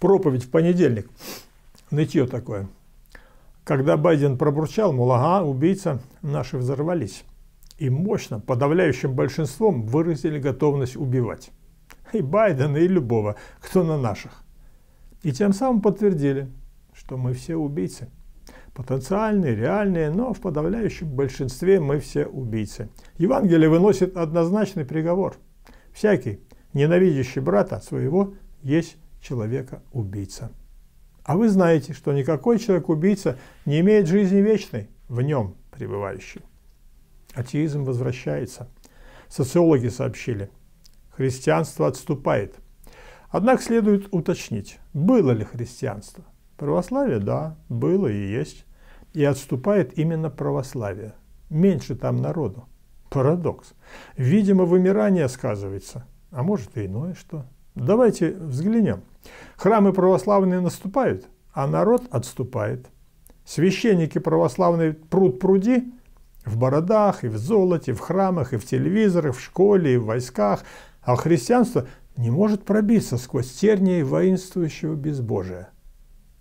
проповедь в понедельник. Нытье такое. Когда Байден пробурчал, мол, ага, убийца, наши взорвались. И мощно, подавляющим большинством выразили готовность убивать. И Байдена, и любого, кто на наших. И тем самым подтвердили, что мы все убийцы. Потенциальные, реальные, но в подавляющем большинстве мы все убийцы. Евангелие выносит однозначный приговор. Всякий, ненавидящий брата своего, есть человека-убийца. А вы знаете, что никакой человек-убийца не имеет жизни вечной в нем пребывающей. Атеизм возвращается. Социологи сообщили, христианство отступает. Однако следует уточнить, было ли христианство. Православие, да, было и есть. И отступает именно православие. Меньше там народу. Парадокс. Видимо, вымирание сказывается. А может и иное что. Давайте взглянем. Храмы православные наступают, а народ отступает. Священники православные пруд пруди в бородах, и в золоте, в храмах, и в телевизорах, в школе, и в войсках, а христианство не может пробиться сквозь тернии воинствующего безбожия.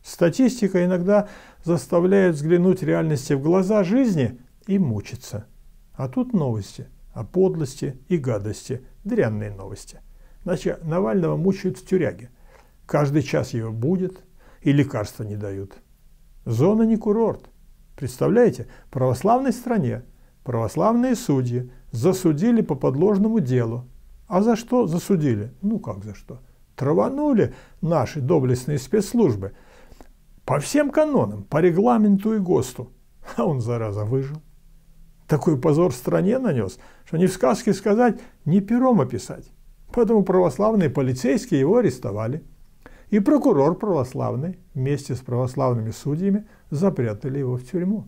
Статистика иногда заставляет взглянуть реальности в глаза жизни и мучиться. А тут новости о подлости и гадости, дрянные новости. Значит, Навального мучают в тюряге – Каждый час его будет и лекарства не дают. Зона не курорт. Представляете, в православной стране православные судьи засудили по подложному делу. А за что засудили? Ну как за что? Траванули наши доблестные спецслужбы. По всем канонам, по регламенту и ГОСТу. А он, зараза, выжил. Такой позор стране нанес, что ни в сказке сказать, ни пером описать. Поэтому православные полицейские его арестовали. И прокурор православный вместе с православными судьями запрятали его в тюрьму.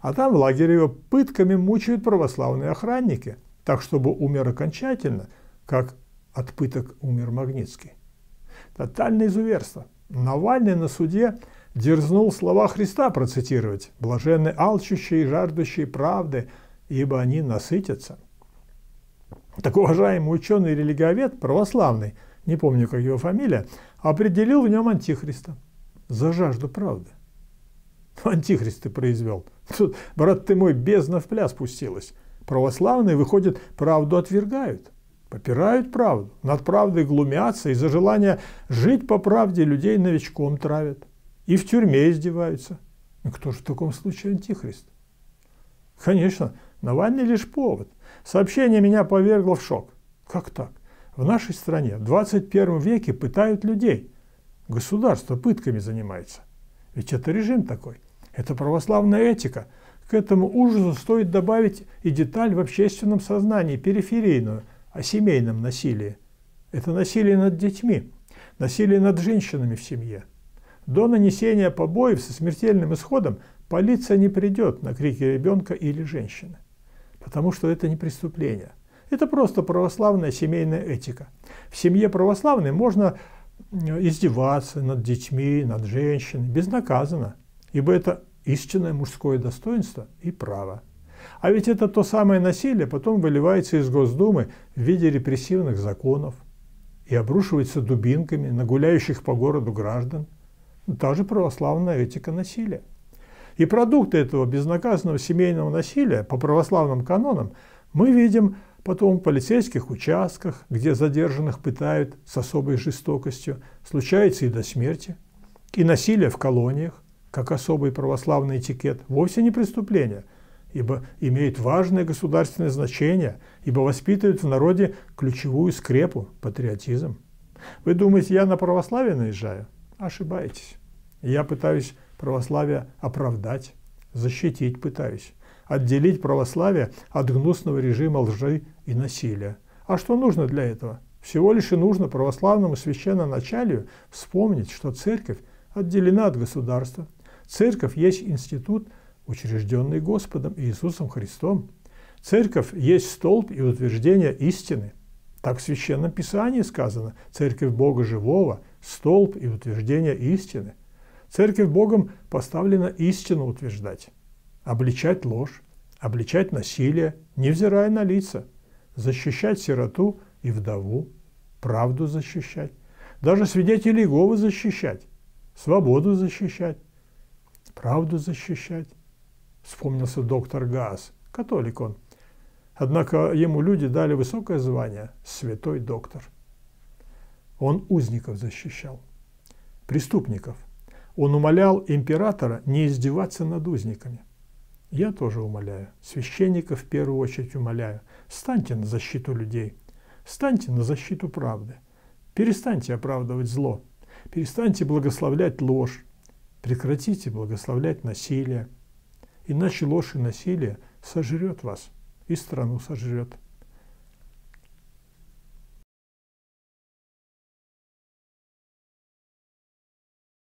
А там в лагере его пытками мучают православные охранники, так чтобы умер окончательно, как от пыток умер Магнитский. Тотальное изуверство. Навальный на суде дерзнул слова Христа процитировать «блаженны алчущие и жаждущие правды, ибо они насытятся». Так уважаемый ученый-религиовед православный – не помню, как его фамилия, определил в нем антихриста за жажду правды. Ну, антихрист ты произвел. Тут, брат ты мой, бездна в пляс пустилась. Православные, выходят правду отвергают, попирают правду, над правдой глумятся, и за желание жить по правде людей новичком травят. И в тюрьме издеваются. Ну кто же в таком случае антихрист? Конечно, Навальный лишь повод. Сообщение меня повергло в шок. Как так? В нашей стране в 21 веке пытают людей. Государство пытками занимается. Ведь это режим такой. Это православная этика. К этому ужасу стоит добавить и деталь в общественном сознании, периферийную, о семейном насилии. Это насилие над детьми, насилие над женщинами в семье. До нанесения побоев со смертельным исходом полиция не придет на крики ребенка или женщины, потому что это не преступление – это просто православная семейная этика. В семье православной можно э, издеваться над детьми, над женщинами, безнаказанно, ибо это истинное мужское достоинство и право. А ведь это то самое насилие потом выливается из Госдумы в виде репрессивных законов и обрушивается дубинками на гуляющих по городу граждан. Ну, та же православная этика насилия. И продукты этого безнаказанного семейного насилия по православным канонам мы видим – Потом в полицейских участках, где задержанных пытают с особой жестокостью, случается и до смерти. И насилие в колониях, как особый православный этикет, вовсе не преступление, ибо имеет важное государственное значение, ибо воспитывает в народе ключевую скрепу – патриотизм. Вы думаете, я на православие наезжаю? Ошибаетесь. Я пытаюсь православие оправдать защитить пытаюсь, отделить православие от гнусного режима лжи и насилия. А что нужно для этого? Всего лишь и нужно православному священноначалию вспомнить, что церковь отделена от государства. Церковь есть институт, учрежденный Господом Иисусом Христом. Церковь есть столб и утверждение истины. Так в Священном Писании сказано «Церковь Бога Живого, столб и утверждение истины». Церковь Богом поставлена истину утверждать, обличать ложь, обличать насилие, невзирая на лица, защищать сироту и вдову, правду защищать, даже свидетелей Иеговы защищать, свободу защищать, правду защищать. Вспомнился доктор Гаас, католик он. Однако ему люди дали высокое звание – святой доктор. Он узников защищал, преступников – он умолял императора не издеваться над узниками. Я тоже умоляю, священников в первую очередь умоляю, станьте на защиту людей, станьте на защиту правды, перестаньте оправдывать зло, перестаньте благословлять ложь, прекратите благословлять насилие, иначе ложь и насилие сожрет вас и страну сожрет.